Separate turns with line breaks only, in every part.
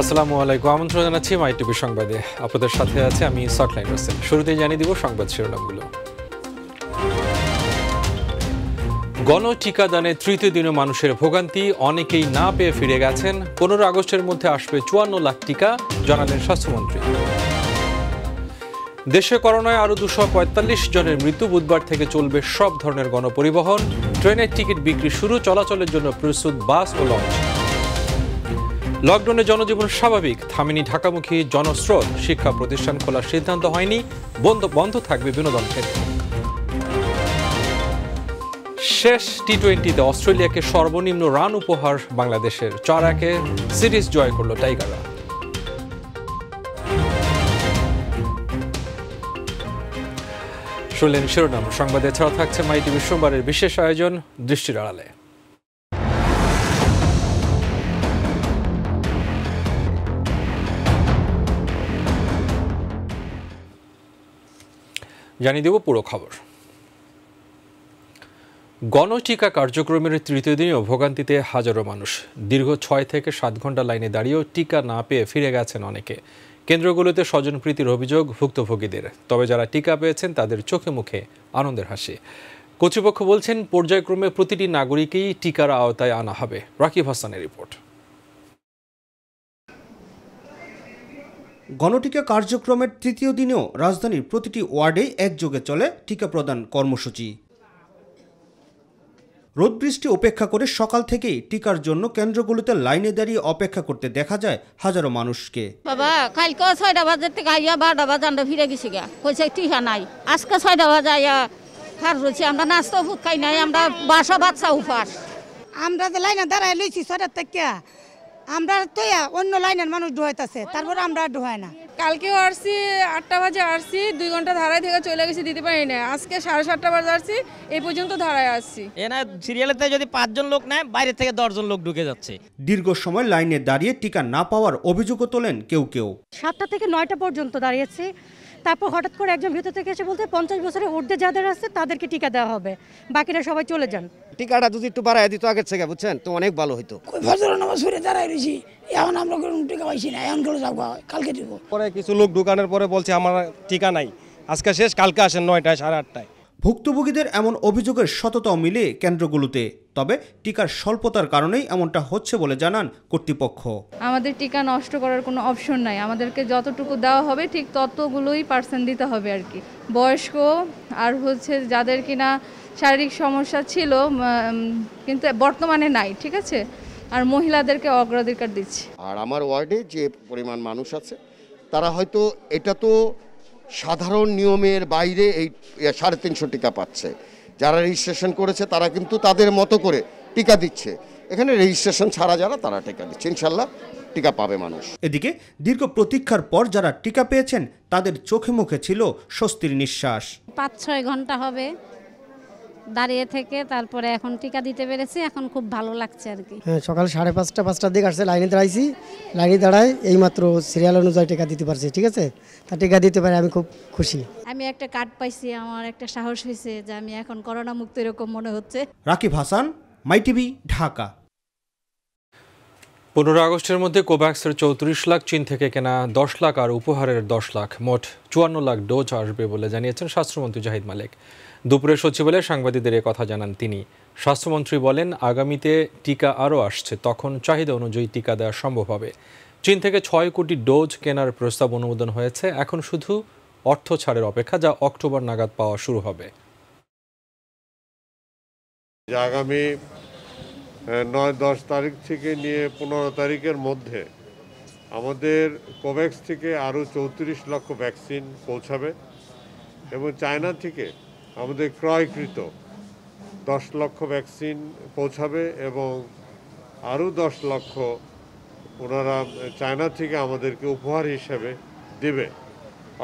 আসসালামু আলাইকুম আমন্ত্রণ জানাচ্ছি মাই টিভি সংবাদে আপনাদের সাথে আছে আমি সটলাইন হোসেন শুরুতেই জানিয়ে দিব সংবাদ শিরোনামগুলো গণ টিকাদানের তৃতীয় দিনে মানুষের ভোগান্তি অনেকেই না পেয়ে ফিরে গেছেন পনেরো আগস্টের মধ্যে আসবে চুয়ান্ন লাখ টিকা জানালেন স্বাস্থ্যমন্ত্রী দেশে করোনায় আরও দুশো পঁয়তাল্লিশ জনের মৃত্যু বুধবার থেকে চলবে সব ধরনের গণপরিবহন ট্রেনের টিকিট বিক্রি শুরু চলাচলের জন্য প্রস্তুত বাস ও লঞ্চ লকডাউনে জনজীবন স্বাভাবিক থামেনি ঢাকামুখী জনস্রোত শিক্ষা প্রতিষ্ঠান খোলার সিদ্ধান্ত হয়নি বন্ধ বন্ধ থাকবে বিনোদন ক্ষেত্র শেষ টি টোয়েন্টিতে অস্ট্রেলিয়াকে সর্বনিম্ন রান উপহার বাংলাদেশের চারাকে সিরিজ জয় করল টাইগার শুনলেন শিরোনাম সংবাদে ছাড়া থাকছে মাইটি বিশ্ববারের সোমবারের বিশেষ আয়োজন দৃষ্টির আড়ালে জানিয়ে দেব পুরো খবর গণটিকা কার্যক্রমের তৃতীয় দিনেও ভোগান্তিতে হাজারো মানুষ দীর্ঘ ছয় থেকে সাত ঘন্টা লাইনে দাঁড়িয়েও টিকা না পেয়ে ফিরে গেছেন অনেকে কেন্দ্রগুলোতে স্বজনপ্রীতির অভিযোগ ভুক্তভোগীদের তবে যারা টিকা পেয়েছেন তাদের চোখে মুখে আনন্দের হাসি কর্তৃপক্ষ বলছেন পর্যায়ক্রমে প্রতিটি নাগরিকেই টিকার আওতায় আনা হবে রাকিব হাসানের রিপোর্ট
গণটিকা কার্যক্রমের তৃতীয় দিনেও রাজধানীর প্রতিটি ওয়ার্ডে একযোগে চলে টিকা প্রদান কর্মসূচি রোদ বৃষ্টি উপেক্ষা করে সকাল থেকেই টিকার জন্য কেন্দ্রগুলোতে লাইনে দাঁড়িয়ে অপেক্ষা করতে দেখা যায় হাজারো মানুষকে
বাবা কালকে ছয়টা বাজার থেকে আইয়া বারোটা আমরা ফিরে গেছি গা কইছে টিকা নাই আজকে ছয়টা বাজে আইয়া হার রয়েছি আমরা নাস্তা ফুট খাই নাই আমরা বাসা বাচ্চা উপাস আমরা যে লাইনে দাঁড়ায় লইছি ছয়টার থেকে আমরা তো অন্য লাইনের মানুষ ডোহাইতেছে তারপর আমরা ডোহাই না কালকেও আসছি আটটা বাজে আসছি দুই ঘন্টা ধারায় থেকে চলে গেছি দিতে পারি না আজকে সাড়ে সাতটা বাজে আসছি এই পর্যন্ত ধারায় আসছি এনা
সিরিয়ালেতে যদি পাঁচজন লোক নেয় বাইরে থেকে দশজন লোক ঢুকে যাচ্ছে
দীর্ঘ সময় লাইনে দাঁড়িয়ে টিকা না পাওয়ার অভিযোগও তোলেন কেউ কেউ
সাতটা থেকে নয়টা পর্যন্ত দাঁড়িয়েছি
তারপর হঠাৎ করে একজন ভিতর থেকে এসে বলতে পঞ্চাশ বছরের ঊর্ধ্বে যাদের আছে তাদেরকে টিকা দেওয়া হবে বাকিরা সবাই চলে যান টিকাটা যদি একটু বাড়ায় দিত আগের থেকে বুঝছেন তো অনেক ভালো হইতো ফজর
দাঁড়ায় এখন আমরা কোনো টিকা পাইছি না এখন করে যাবো কালকে দিব পরে
কিছু লোক দোকানের পরে বলছে আমার টিকা নাই আজকে শেষ কালকে আসেন নয়টায় সাড়ে আটটায় ভুক্তভোগীদের এমন অভিযোগের সততাও মিলে কেন্দ্রগুলোতে তবে টিকার স্বল্পতার কারণেই এমনটা হচ্ছে বলে জানান কর্তৃপক্ষ
আমাদের টিকা নষ্ট করার কোনো অপশন নাই আমাদেরকে যতটুকু দেওয়া হবে ঠিক ততগুলোই পার্সেন্ট দিতে হবে আর কি বয়স্ক আর হচ্ছে যাদের কিনা শারীরিক সমস্যা ছিল কিন্তু বর্তমানে নাই ঠিক আছে আর মহিলাদেরকে অগ্রাধিকার দিচ্ছি
আর আমার ওয়ার্ডে যে পরিমাণ মানুষ আছে তারা হয়তো এটা তো সাধারণ নিয়মের বাইরে এই সাড়ে তিনশো টিকা পাচ্ছে যারা রেজিস্ট্রেশন
করেছে তারা কিন্তু তাদের মতো করে টিকা দিচ্ছে এখানে রেজিস্ট্রেশন ছাড়া যারা তারা টিকা দিচ্ছে ইনশাল্লাহ টিকা পাবে মানুষ এদিকে দীর্ঘ প্রতীক্ষার পর যারা টিকা পেয়েছেন তাদের চোখে মুখে ছিল স্বস্তির নিঃশ্বাস
পাঁচ ছয় ঘন্টা হবে দাঁড়িয়ে থেকে তারপরে এখন টিকা দিতে পেরেছি এখন খুব ভালো লাগছে আর কি
হ্যাঁ সকাল সাড়ে পাঁচটা পাঁচটার দিকে আসছে লাইনে দাঁড়াইছি লাইনে দাঁড়ায় এইমাত্র সিরিয়াল অনুযায়ী টিকা দিতে পারছি ঠিক আছে তা টিকা দিতে পারে
আমি খুব খুশি
আমি একটা কার্ড পাইছি আমার একটা সাহস হয়েছে যে আমি এখন করোনা মুক্ত এরকম মনে হচ্ছে
রাকিব হাসান মাই টিভি ঢাকা পনেরো
আগস্টের মধ্যে কোভ্যাক্সের চৌত্রিশ লাখ চীন থেকে কেনা দশ লাখ আর উপহারের দশ লাখ মোট চুয়ান্ন লাখ ডোজ আসবে বলে জানিয়েছেন স্বাস্থ্যমন্ত্রী জাহিদ মালিক দুপুরে সচিবালয়ে সাংবাদিকদের কথা জানান তিনি স্বাস্থ্যমন্ত্রী বলেন আগামীতে টিকা আরও আসছে তখন চাহিদা অনুযায়ী টিকা দেওয়া সম্ভব হবে চীন থেকে ছয় কোটি ডোজ কেনার প্রস্তাব অনুমোদন হয়েছে এখন শুধু অর্থ ছাড়ের অপেক্ষা যা অক্টোবর নাগাদ পাওয়া শুরু হবে
আগামী নয় দশ তারিখ থেকে নিয়ে পনেরো তারিখের মধ্যে আমাদের কোভ্যাক্স থেকে আরও চৌত্রিশ লক্ষ ভ্যাকসিন পৌঁছাবে এবং চায়না থেকে আমাদের ক্রয়কৃত দশ লক্ষ ভ্যাকসিন পৌঁছাবে এবং আরও দশ লক্ষ ওনারা চায়না থেকে আমাদেরকে উপহার হিসেবে দেবে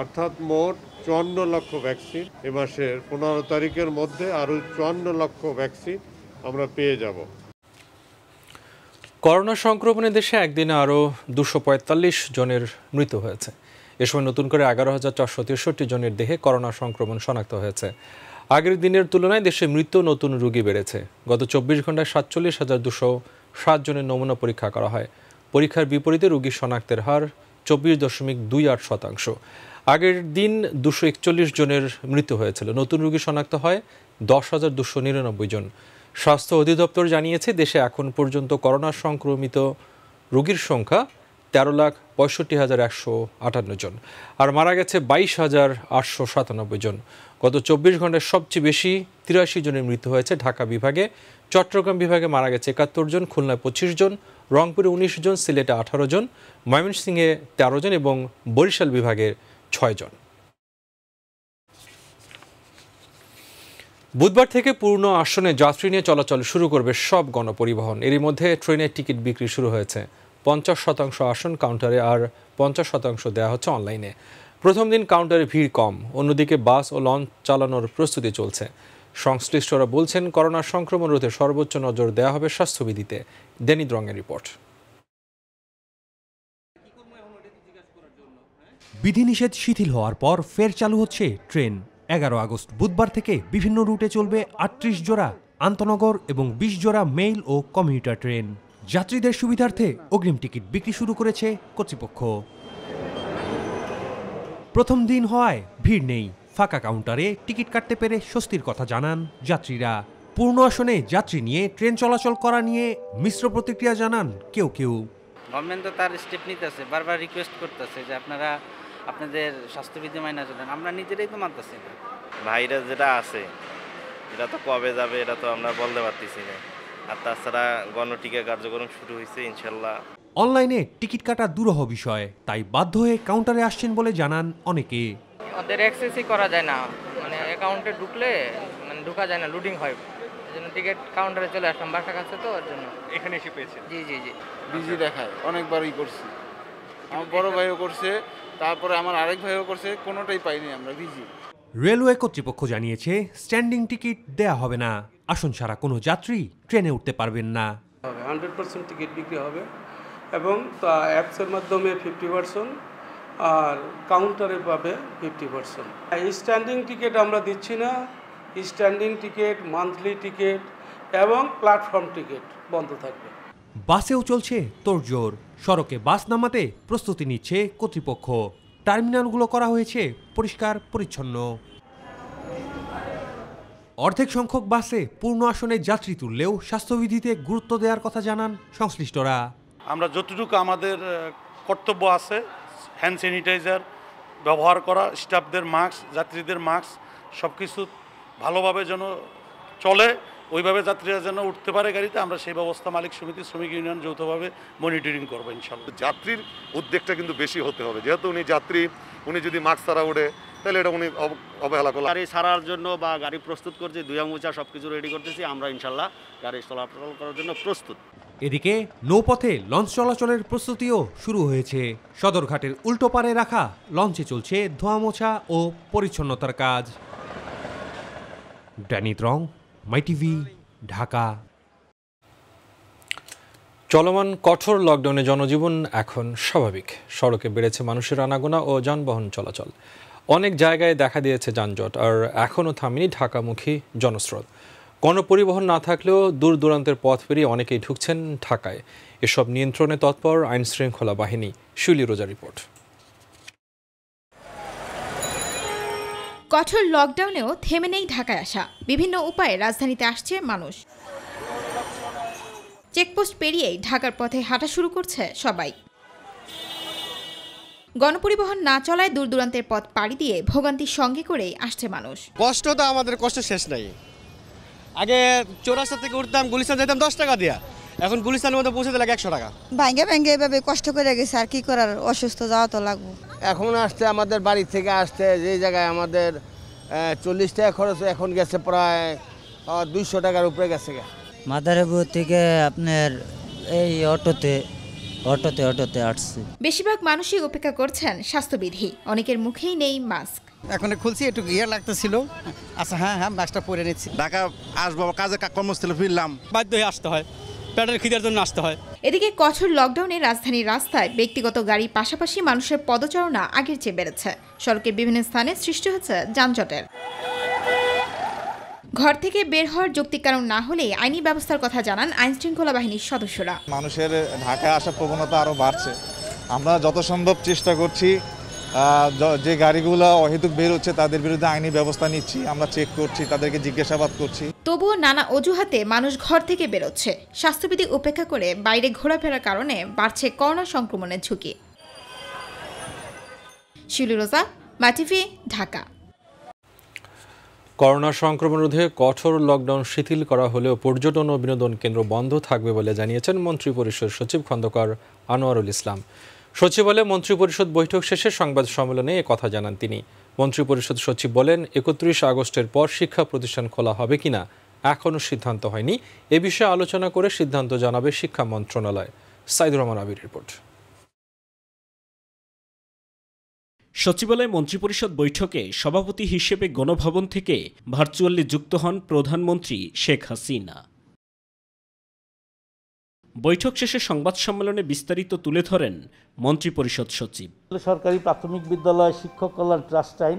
অর্থাৎ মোট চুয়ান্ন লক্ষ ভ্যাকসিন এ মাসের পনেরো তারিখের মধ্যে আরও চুয়ান্ন লক্ষ ভ্যাকসিন আমরা পেয়ে যাব করোনা সংক্রমণে
দেশে একদিনে আরও দুশো জনের মৃত্যু হয়েছে এ সময় নতুন করে এগারো হাজার চারশো তেষট্টি জনের দেহে করোনা সংক্রমণ শনাক্ত হয়েছে আগের দিনের তুলনায় দেশে মৃত নতুন রোগী বেড়েছে গত চব্বিশ ঘন্টায় সাতচল্লিশ হাজার দুশো সাত জনের নমুনা পরীক্ষা করা হয় পরীক্ষার বিপরীতে রোগী শনাক্তের হার চব্বিশ দশমিক দুই আট শতাংশ আগের দিন দুশো একচল্লিশ জনের মৃত্যু হয়েছিল নতুন রোগী শনাক্ত হয় দশ হাজার দুশো নিরানব্বই জন স্বাস্থ্য অধিদপ্তর জানিয়েছে দেশে এখন পর্যন্ত করোনা সংক্রমিত রোগীর সংখ্যা তেরো লাখ পঁয়ষট্টি হাজার একশো আটান্ন জন আর মারা গেছে বাইশ হাজার আটশো সাতানব্বই জন গত চব্বিশ ঘন্টায় সবচেয়ে বেশি তিরাশি জনের মৃত্যু হয়েছে ঢাকা বিভাগে চট্টগ্রাম বিভাগে মারা গেছে একাত্তর জন খুলনায় পঁচিশ জন রংপুরে উনিশ জন সিলেটে আঠারো জন ময়মনসিংহে তেরো জন এবং বরিশাল বিভাগের ছয় জন বুধবার থেকে পূর্ণ আসনে যাত্রী নিয়ে চলাচল শুরু করবে সব গণপরিবহন এরই মধ্যে ট্রেনের টিকিট বিক্রি শুরু হয়েছে পঞ্চাশ শতাংশ আসন কাউন্টারে আর পঞ্চাশ শতাংশ দেওয়া হচ্ছে অনলাইনে প্রথম দিন কাউন্টারে ভিড় কম অন্যদিকে বাস ও লঞ্চ চালানোর প্রস্তুতি চলছে সংশ্লিষ্টরা বলছেন করোনা সংক্রমণ রোধে সর্বোচ্চ নজর দেওয়া হবে স্বাস্থ্যবিধিতে দেনিদ রঙের রিপোর্ট
বিধিনিষেধ শিথিল হওয়ার পর ফের চালু হচ্ছে ট্রেন এগারো আগস্ট বুধবার থেকে বিভিন্ন রুটে চলবে আটত্রিশ জোড়া আন্তনগর এবং বিশ জোড়া মেইল ও কমিউটার ট্রেন যাত্রীদের সুবিধার্থে অগ্রিম টিকিট বিক্রি শুরু করেছে কর্তৃপক্ষ প্রথম দিন হওয়ায় ভিড় নেই ফাঁকা কাউন্টারে টিকিট কাটতে পেরে স্বস্তির কথা জানান যাত্রীরা পূর্ণ আসনে যাত্রী নিয়ে ট্রেন চলাচল করা নিয়ে মিশ্র প্রতিক্রিয়া জানান কেউ কেউ
গভর্নমেন্ট তো তার স্টেপ নিতেছে বারবার রিকোয়েস্ট করতেছে যে আপনারা আপনাদের স্বাস্থ্যবিধি মাইনা চলেন আমরা নিজেরাই তো মানতেছি না ভাইরাস যেটা আছে এটা তো কবে যাবে এটা তো আমরা বলতে পারতেছি না আর তাছাড়া গণটিকা কার্যক্রম শুরু হয়েছে ইনশাল্লাহ
অনলাইনে টিকিট কাটা দুরহ বিষয় তাই বাধ্য হয়ে কাউন্টারে আসছেন বলে জানান অনেকে
ওদের অ্যাক্সেসই করা যায় না মানে অ্যাকাউন্টে ঢুকলে মানে ঢোকা যায় না লোডিং হয়
জন্য টিকিট কাউন্টারে চলে আসলাম বাসা কাছে তো ওর জন্য এখানে এসে পেয়েছি জি জি জি বিজি দেখায় অনেকবারই করছি আমার বড় ভাইও করছে তারপরে আমার আরেক ভাইও করছে কোনোটাই পাইনি আমরা বিজি
রেলওয়ে কর্তৃপক্ষ জানিয়েছে স্ট্যান্ডিং টিকিট দেয়া হবে না আসন ছাড়া কোনো যাত্রী ট্রেনে উঠতে পারবেন না
হান্ড্রেড পার্সেন্ট টিকিট বিক্রি হবে এবং তা অ্যাপসের মাধ্যমে ফিফটি পার্সেন্ট আর কাউন্টারে পাবে ফিফটি পার্সেন্ট স্ট্যান্ডিং টিকিট আমরা দিচ্ছি না স্ট্যান্ডিং টিকিট মান্থলি টিকিট এবং প্ল্যাটফর্ম টিকিট বন্ধ থাকবে
বাসেও চলছে তোড়জোড় সড়কে বাস নামাতে প্রস্তুতি নিচ্ছে কর্তৃপক্ষ টার্মিনালগুলো করা হয়েছে পরিষ্কার পরিচ্ছন্ন অর্ধেক সংখ্যক বাসে পূর্ণ আসনে যাত্রী তুললেও স্বাস্থ্যবিধিতে গুরুত্ব দেওয়ার কথা জানান সংশ্লিষ্টরা আমরা
যতটুকু আমাদের কর্তব্য আছে হ্যান্ড স্যানিটাইজার ব্যবহার করা স্টাফদের মাস্ক যাত্রীদের মাস্ক সব কিছু ভালোভাবে যেন চলে ওইভাবে যাত্রীরা যেন উঠতে পারে গাড়িতে আমরা সেই ব্যবস্থা মালিক সমিতি শ্রমিক ইউনিয়ন যৌথভাবে মনিটরিং করবো ইনশাল্লাহ যাত্রীর উদ্যোগটা কিন্তু বেশি হতে হবে যেহেতু উনি যাত্রী উনি যদি মাস্ক ছাড়া ওঠে তাহলে এটা উনি অবহেলা করলো গাড়ি সারার জন্য বা গাড়ি প্রস্তুত করছে দুই মোচা সব কিছু রেডি
করতেছি আমরা ইনশাল্লাহ গাড়ি চলাচল করার জন্য প্রস্তুত
এদিকে নৌপথে লঞ্চ চলাচলের প্রস্তুতিও শুরু হয়েছে সদরঘাটের উল্টো পারে রাখা লঞ্চে চলছে ধোঁয়া মোছা ও পরিচ্ছন্নতার কাজ ড্যানি রং মাইটিভি ঢাকা চলমান কঠোর লকডাউনে
জনজীবন এখন স্বাভাবিক সড়কে বেড়েছে মানুষের আনাগোনা ও যানবাহন চলাচল অনেক জায়গায় দেখা দিয়েছে যানজট আর এখনও থামেনি ঢাকামুখী জনস্রোত গণপরিবহন না থাকলেও দূর দূরান্তের পথ পেরিয়ে অনেকেই ঢুকছেন ঢাকায় এসব নিয়ন্ত্রণে তৎপর আইনশৃঙ্খলা বাহিনী শিউলি রোজা রিপোর্ট
কঠোর লকডাউনেও থেমে নেই ঢাকায় আসা বিভিন্ন উপায়ে রাজধানীতে আসছে মানুষ চেকপোস্ট পেরিয়েই ঢাকার পথে হাঁটা শুরু করছে সবাই গণপরিবহন না চলায় দূর দূরান্তের পথ পাড়ি দিয়ে ভোগান্তির সঙ্গে করেই আসছে মানুষ কষ্ট তো
আমাদের কষ্ট শেষ নাই আগে
চৌরাস্তা থেকে উঠতাম গুলিস্তান যেতাম দশ টাকা দিয়া এখন পুলিশ থানার মধ্যে পৌঁছাতে লাগে একশো টাকা
ভাঙ্গে ভাঙ্গে এভাবে কষ্ট করে গেছে আর কি করার অসুস্থ যাওয়া তো লাগবো এখন আসতে আমাদের বাড়ি থেকে আসতে
যে জায়গায় আমাদের চল্লিশ টাকা খরচ এখন গেছে প্রায় দুইশো টাকার উপরে গেছে
মাদারীপুর থেকে আপনার এই অটোতে অটোতে অটোতে আসছে বেশিরভাগ মানুষই অপেক্ষা করছেন স্বাস্থ্যবিধি অনেকের মুখেই নেই মাস্ক এখন খুলছি একটু ইয়ে লাগতেছিল আচ্ছা হ্যাঁ হ্যাঁ মাস্কটা পরে নিচ্ছি ঢাকা আসবো
কাজে কর্মস্থলে ফিরলাম বাধ্য হয়ে আসতে হয় প্যাটার খিদার জন্য আসতে হয়
এদিকে কঠোর লকডাউনে রাজধানীর রাস্তায় ব্যক্তিগত গাড়ির পাশাপাশি মানুষের পদচারণা আগের চেয়ে বেড়েছে সড়কের বিভিন্ন স্থানে সৃষ্টি হচ্ছে যানজটের ঘর থেকে বের হওয়ার যৌক্তিক কারণ না হলে আইনি ব্যবস্থার কথা জানান আইন শৃঙ্খলা বাহিনীর সদস্যরা
মানুষের ঢাকায় আসার প্রবণতা আরও বাড়ছে আমরা যত সম্ভব চেষ্টা করছি যে গাড়িগুলো অহেতুক বের হচ্ছে তাদের বিরুদ্ধে আইনি ব্যবস্থা নিচ্ছি আমরা চেক করছি তাদেরকে জিজ্ঞাসাবাদ করছি
তবুও নানা অজুহাতে মানুষ ঘর থেকে বেরোচ্ছে স্বাস্থ্যবিধি উপেক্ষা করে বাইরে ঘোরাফেরার কারণে বাড়ছে করোনা সংক্রমণের ঝুঁকি শিউলি রোজা মাটিভি ঢাকা
করোনা সংক্রমণ রোধে কঠোর লকডাউন শিথিল করা হলেও পর্যটন ও বিনোদন কেন্দ্র বন্ধ থাকবে বলে জানিয়েছেন মন্ত্রী পরিষদ সচিব খন্দকার আনোয়ারুল ইসলাম সচিবালয়ে মন্ত্রিপরিষদ বৈঠক শেষে সংবাদ সম্মেলনে কথা জানান তিনি মন্ত্রিপরিষদ সচিব বলেন একত্রিশ আগস্টের পর শিক্ষা প্রতিষ্ঠান খোলা হবে কিনা এখনও সিদ্ধান্ত হয়নি এ বিষয়ে আলোচনা করে সিদ্ধান্ত জানাবে শিক্ষা মন্ত্রণালয় সাইদুর রহমান আবির রিপোর্ট সচিবালয় মন্ত্রিপরিষদ
বৈঠকে সভাপতি হিসেবে গণভবন থেকে ভার্চুয়ালি যুক্ত হন প্রধানমন্ত্রী শেখ হাসিনা বৈঠক শেষে সংবাদ সম্মেলনে বিস্তারিত তুলে ধরেন মন্ত্রিপরিষদ সচিব সরকারি প্রাথমিক বিদ্যালয় শিক্ষক কল্যাণ ট্রাস্ট আইন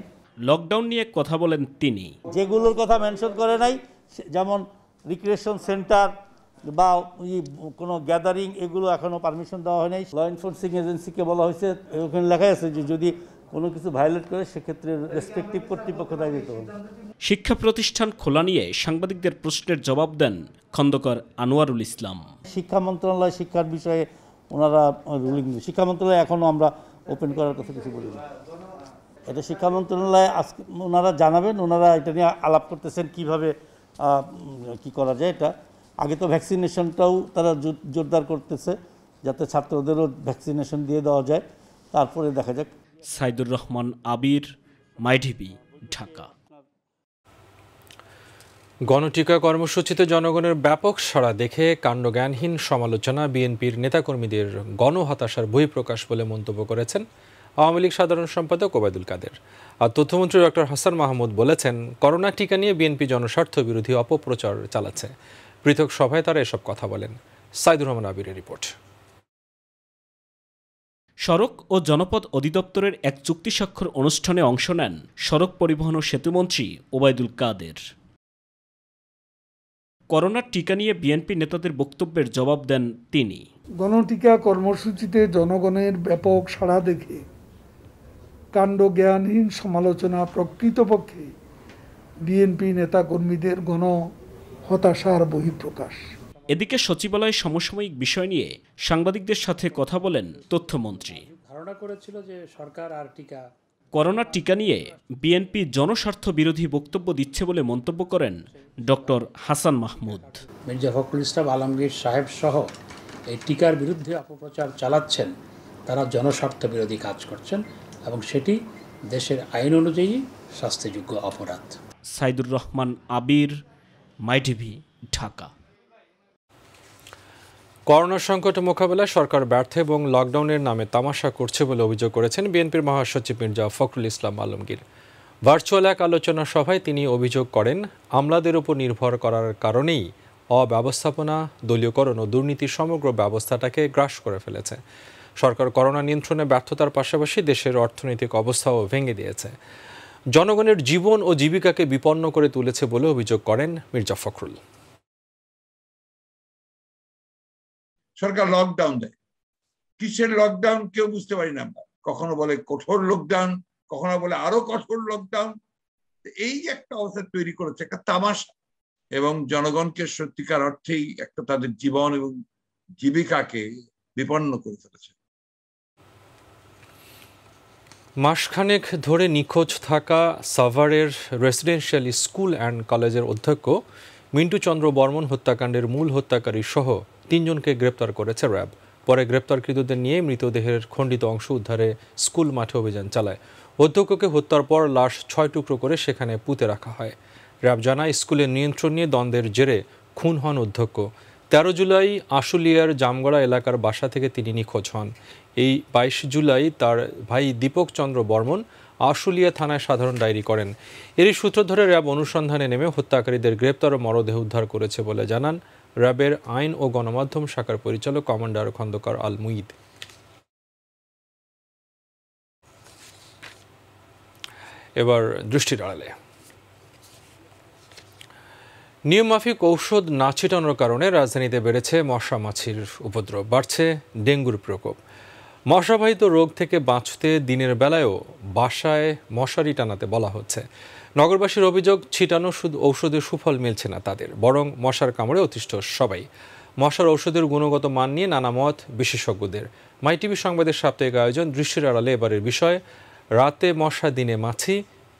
লকডাউন নিয়ে কথা বলেন তিনি যেগুলোর কথা মেনশন করে নাই যেমন রিক্রিয়েশন সেন্টার বা কোনো গ্যাদারিং এগুলো এখনও পারমিশন দেওয়া হয় নাই ল এনফোর্সিং এজেন্সিকে বলা হয়েছে ওখানে লেখা আছে যে যদি কোনো কিছু ভায়োলেট করে সেক্ষেত্রে রেসপেক্টিভ কর্তৃপক্ষ দায় শিক্ষা প্রতিষ্ঠান খোলা নিয়ে সাংবাদিকদের প্রশ্নের জবাব দেন খন্দকার আনোয়ারুল ইসলাম শিক্ষা মন্ত্রণালয় শিক্ষার বিষয়ে ওনারা রুলিং শিক্ষা মন্ত্রণালয় এখনও আমরা ওপেন করার কথা কিছু বলিনি এটা শিক্ষা মন্ত্রণালয় আজকে ওনারা জানাবেন ওনারা এটা নিয়ে আলাপ করতেছেন কিভাবে কি করা যায় এটা আগে তো ভ্যাকসিনেশনটাও তারা জোরদার করতেছে যাতে ছাত্রদেরও ভ্যাকসিনেশন দিয়ে দেওয়া যায় তারপরে দেখা যাক সাইদুর রহমান আবির মাইঢিবি ঢাকা
গণটিকা কর্মসূচিতে জনগণের ব্যাপক সাড়া দেখে কাণ্ডজ্ঞানহীন সমালোচনা বিএনপির নেতাকর্মীদের গণহতাশার বহিঃপ্রকাশ বলে মন্তব্য করেছেন আওয়ামী লীগ সাধারণ সম্পাদক ওবায়দুল কাদের আর তথ্যমন্ত্রী ডক্টর হাসান মাহমুদ বলেছেন করোনা টিকা নিয়ে বিএনপি জনস্বার্থ বিরোধী অপপ্রচার চালাচ্ছে পৃথক সভায় তারা এসব কথা বলেন সাইদুর রহমান আবিরের রিপোর্ট
সড়ক ও জনপথ অধিদপ্তরের এক চুক্তি স্বাক্ষর অনুষ্ঠানে অংশ নেন সড়ক পরিবহন ও সেতুমন্ত্রী ওবায়দুল কাদের করোনার টিকা নিয়ে বিএনপি নেতাদের বক্তব্যের জবাব দেন তিনি
গণটিকা কর্মসূচিতে জনগণের ব্যাপক সাড়া দেখে কাণ্ড জ্ঞানহীন সমালোচনা প্রকৃতপক্ষে বিএনপি নেতাকর্মীদের গণ হতাশার বহিঃপ্রকাশ
এদিকে সচিবালয়ে সমসাময়িক বিষয় নিয়ে সাংবাদিকদের সাথে কথা বলেন তথ্যমন্ত্রী
ধারণা করেছিল যে সরকার আর টিকা
করোনা টিকা নিয়ে বিএনপি জনস্বার্থ বিরোধী বক্তব্য দিচ্ছে বলে মন্তব্য করেন ডক্টর হাসান
মাহমুদ মির্জা ফখরুল ইসলাম আলমগীর সাহেব সহ এই টিকার বিরুদ্ধে অপপ্রচার চালাচ্ছেন তারা জনস্বার্থ বিরোধী কাজ করছেন এবং সেটি দেশের আইন অনুযায়ী শাস্তিযোগ্য অপরাধ
সাইদুর রহমান আবির মাইটিভি ঢাকা
করোনা সংকট মোকাবেলায় সরকার ব্যর্থ এবং লকডাউনের নামে তামাশা করছে বলে অভিযোগ করেছেন বিএনপির মহাসচিব মির্জা ফখরুল ইসলাম আলমগীর ভার্চুয়াল এক আলোচনা সভায় তিনি অভিযোগ করেন আমলাদের উপর নির্ভর করার কারণেই অব্যবস্থাপনা দলীয়করণ ও দুর্নীতির সমগ্র ব্যবস্থাটাকে গ্রাস করে ফেলেছে সরকার করোনা নিয়ন্ত্রণে ব্যর্থতার পাশাপাশি দেশের অর্থনৈতিক অবস্থাও ভেঙে দিয়েছে জনগণের জীবন ও জীবিকাকে বিপন্ন করে তুলেছে বলে অভিযোগ করেন মির্জা ফখরুল
সরকার লকডাউন দেয় কিসের লকডাউন কেউ বুঝতে পারি না আমরা কখনো বলে কঠোর লকডাউন কখনো বলে আরো কঠোর লকডাউন এই একটা অবস্থা তৈরি করেছে একটা তামাশা এবং জনগণকে সত্যিকার অর্থেই একটা তাদের জীবন এবং জীবিকাকে বিপন্ন করে ফেলেছে
মাসখানেক ধরে নিখোঁজ থাকা সাভারের রেসিডেন্সিয়াল স্কুল অ্যান্ড কলেজের অধ্যক্ষ মিন্টু চন্দ্র বর্মন হত্যাকাণ্ডের মূল হত্যাকারী সহ তিনজনকে গ্রেপ্তার করেছে র্যাব পরে গ্রেপ্তারকৃতদের নিয়ে মৃতদেহের খণ্ডিত অংশ উদ্ধারে স্কুল মাঠে অভিযান চালায় অধ্যক্ষকে হত্যার পর লাশ ছয় টুকরো করে সেখানে পুঁতে রাখা হয় র্যাব জানায় স্কুলের নিয়ন্ত্রণ নিয়ে দ্বন্দ্বের জেরে খুন হন অধ্যক্ষ তেরো জুলাই আশুলিয়ার জামগড়া এলাকার বাসা থেকে তিনি নিখোঁজ হন এই বাইশ জুলাই তার ভাই দীপক চন্দ্র বর্মন আশুলিয়া থানায় সাধারণ ডায়েরি করেন এরই সূত্র ধরে র্যাব অনুসন্ধানে নেমে হত্যাকারীদের গ্রেপ্তার ও মরদেহ উদ্ধার করেছে বলে জানান র্যাবের আইন ও গণমাধ্যম শাখার পরিচালক কমান্ডার খন্দকার আল মুইদ এবার দৃষ্টির আড়ালে নিয়মমাফিক ঔষধ না ছিটানোর কারণে রাজধানীতে বেড়েছে মশা মাছির উপদ্রব বাড়ছে ডেঙ্গুর প্রকোপ মশাবাহিত রোগ থেকে বাঁচতে দিনের বেলায়ও বাসায় মশারি টানাতে বলা হচ্ছে নগরবাসীর অভিযোগ ছিটানো শুধু ঔষধের সুফল মিলছে না তাদের বরং মশার কামড়ে অতিষ্ঠ সবাই মশার ঔষধের গুণগত মান নিয়ে নানা মত বিশেষজ্ঞদের মাই টিভি সংবাদের সাপ্তাহিক আয়োজন দৃশ্যের আড়ালে এবারের বিষয় রাতে মশা দিনে মাছি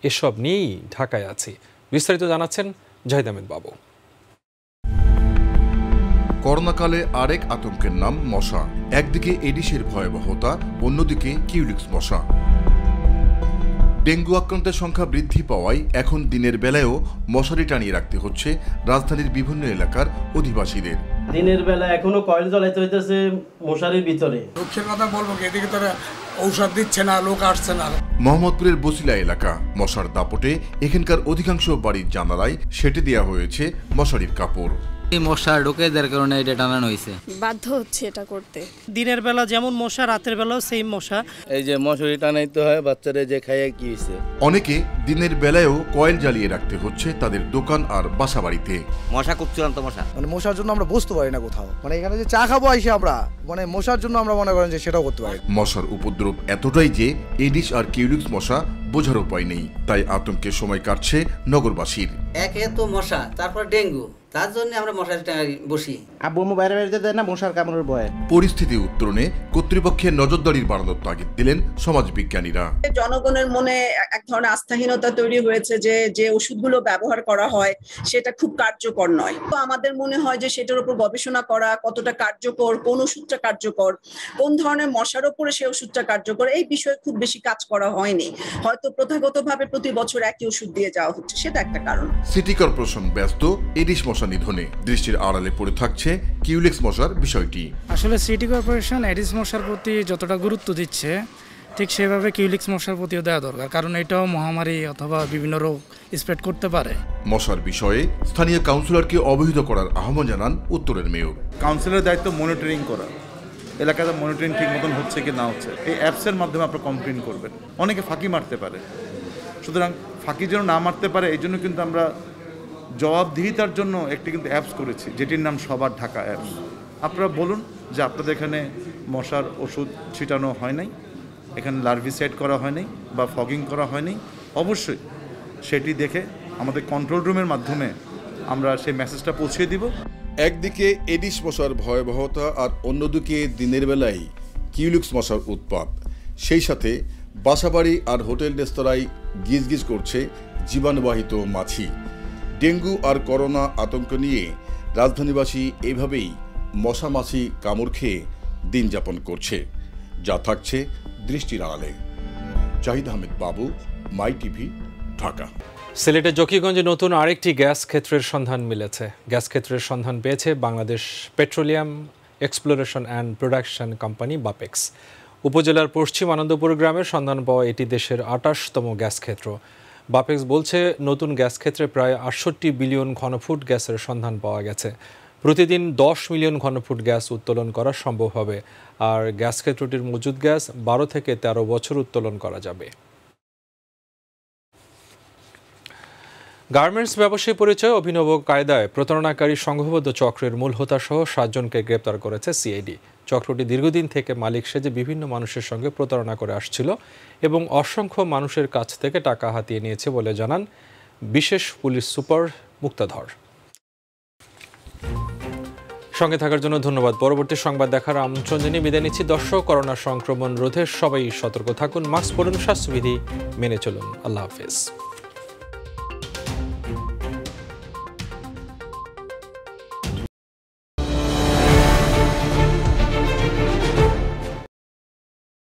এসব নিয়েই ঢাকায় আছি বিস্তারিত জানাচ্ছেন জাহিদ আহমেদ বাবু
করোনাকালে আরেক আতঙ্কের নাম মশা একদিকে এডিসের ভয়াবহতা অন্যদিকে কিউলিক্স মশা ডেঙ্গু আক্রান্তের সংখ্যা বৃদ্ধি পাওয়ায় এখন দিনের বেলায়ও মশারি টানিয়ে রাখতে হচ্ছে রাজধানীর বিভিন্ন এলাকার অধিবাসীদের
দিনের বেলা এখনো কয়েল জ্বলাইতে হইতেছে মশারির ভিতরে দুঃখের কথা বলবো এদিকে তারা ঔষধ দিচ্ছে না লোক আসছে না
মোহাম্মদপুরের বসিলা এলাকা মশার দাপটে এখানকার অধিকাংশ বাড়ির জানালায় সেটে দেওয়া হয়েছে মশারির কাপড় এই মশা ঢোকে যার কারণে এটা টানানো হয়েছে
বাধ্য হচ্ছে এটা করতে দিনের বেলা যেমন মশা রাতের বেলাও সেই মশা এই যে মশারি টানাইতে হয় বাচ্চারা যে খাইয়া কি হয়েছে
অনেকে দিনের বেলায়ও কয়েল জ্বালিয়ে রাখতে হচ্ছে তাদের দোকান আর বাসা বাড়িতে মশা খুব চূড়ান্ত মশা
মানে মশার জন্য আমরা বসতে পারি না কোথাও মানে এখানে যে চা খাবো আইসে আমরা মানে মশার জন্য আমরা মনে করেন
যে সেটাও করতে পারি মশার উপদ্রব এতটাই যে এডিস আর কিউলিক্স মশা বোঝার উপায় নেই তাই আতঙ্কের সময় কাটছে নগরবাসীর
এক তো মশা তারপর ডেঙ্গু তার জন্য আমরা বসি বাইরে না মশার কামড়ের ভয়ে
পরিস্থিতি উত্তরণে কর্তৃপক্ষের নজরদারির বাড়ানোর তাগিদ দিলেন সমাজ বিজ্ঞানীরা
জনগণের মনে এক ধরনের আস্থাহীনতা তৈরি হয়েছে যে যে ওষুধগুলো ব্যবহার করা হয় সেটা খুব কার্যকর নয় তো আমাদের মনে হয় যে সেটার উপর গবেষণা করা কতটা কার্যকর কোন ওষুধটা কার্যকর কোন ধরনের মশার ওপরে সে ওষুধটা কার্যকর এই বিষয়ে খুব বেশি কাজ করা হয়নি হয়তো প্রথাগতভাবে প্রতি বছর একই ওষুধ দিয়ে যাওয়া হচ্ছে সেটা একটা কারণ
সিটি কর্পোরেশন ব্যস্ত এডিস মশা নিধনে দৃষ্টির আড়ালে পড়ে থাকছে কিউলেক্স মশার বিষয়টি
আসলে সিটি কর্পোরেশন এডিস মশার প্রতি যতটা গুরুত্ব দিচ্ছে ঠিক সেভাবে কিউলিক্স মশার প্রতিও দেওয়া দরকার কারণ এটাও মহামারী
অথবা বিভিন্ন রোগ স্প্রেড করতে পারে মশার বিষয়ে স্থানীয় কাউন্সিলরকে অবহিত করার আহ্বান জানান উত্তরের মেয়র কাউন্সিলর দায়িত্ব মনিটরিং করা এলাকাতে মনিটরিং ঠিক মতন হচ্ছে কি না হচ্ছে এই অ্যাপসের মাধ্যমে আপনারা কমপ্লেন করবেন অনেকে ফাঁকি মারতে পারে সুতরাং ফাঁকি যেন না মারতে পারে এই জন্য কিন্তু আমরা জবাবদিহিতার জন্য একটি কিন্তু অ্যাপস করেছি যেটির নাম সবার ঢাকা অ্যাপস আপনারা বলুন যে আপনাদের এখানে মশার ওষুধ ছিটানো হয় নাই এখানে লার্ভিসাইড করা হয়নি বা ফগিং করা হয়নি অবশ্যই সেটি দেখে আমাদের কন্ট্রোল রুমের মাধ্যমে আমরা সেই মেসেজটা পৌঁছিয়ে দিব একদিকে এডিস মশার ভয়াবহতা আর অন্যদিকে দিনের বেলায় কিউলিক্স মশার উৎপাত সেই সাথে বাসাবাড়ি আর হোটেল রেস্তোরাঁয় গিজ গিজ করছে জীবাণুবাহিত মাছি ডেঙ্গু আর করোনা আতঙ্ক নিয়ে রাজধানীবাসী এভাবেই মশামাছি কামড় খেয়ে দিন যাপন করছে যা থাকছে দৃষ্টির আড়ালে জাহিদ আহমেদ বাবু মাই টিভি ঢাকা
সিলেটের জকিগঞ্জে নতুন আরেকটি গ্যাস ক্ষেত্রের সন্ধান মিলেছে গ্যাস ক্ষেত্রের সন্ধান পেয়েছে Bangladesh petroleum exploration and production company BAPEX উপজেলার পশ্চিম আনন্দপুর গ্রামের সন্ধান পাওয়া এটি দেশের আটাশতম গ্যাস ক্ষেত্র বাপেক্স বলছে নতুন গ্যাস ক্ষেত্রে প্রায় আটষট্টি বিলিয়ন ঘনফুট গ্যাসের সন্ধান পাওয়া গেছে প্রতিদিন দশ মিলিয়ন ঘনফুট গ্যাস উত্তোলন করা সম্ভব হবে আর গ্যাস ক্ষেত্রটির মজুদ গ্যাস বারো থেকে ১৩ বছর উত্তোলন করা যাবে গার্মেন্টস ব্যবসায়ী পরিচয় অভিনব কায়দায় প্রতারণাকারী সংঘবদ্ধ চক্রের মূল হোতাসহ সাতজনকে গ্রেপ্তার করেছে সিআইডি চক্রটি দীর্ঘদিন থেকে মালিক সেজে বিভিন্ন মানুষের সঙ্গে প্রতারণা করে আসছিল এবং অসংখ্য মানুষের কাছ থেকে টাকা হাতিয়ে নিয়েছে বলে জানান বিশেষ পুলিশ সুপার মুক্তাধর সঙ্গে থাকার জন্য ধন্যবাদ পরবর্তী সংবাদ দেখার আমন্ত্রণ জানিয়ে বিদায় নিচ্ছি দর্শক করোনা সংক্রমণ রোধে সবাই সতর্ক থাকুন মাস্ক পরুন স্বাস্থ্যবিধি মেনে চলুন আল্লাহ হাফেজ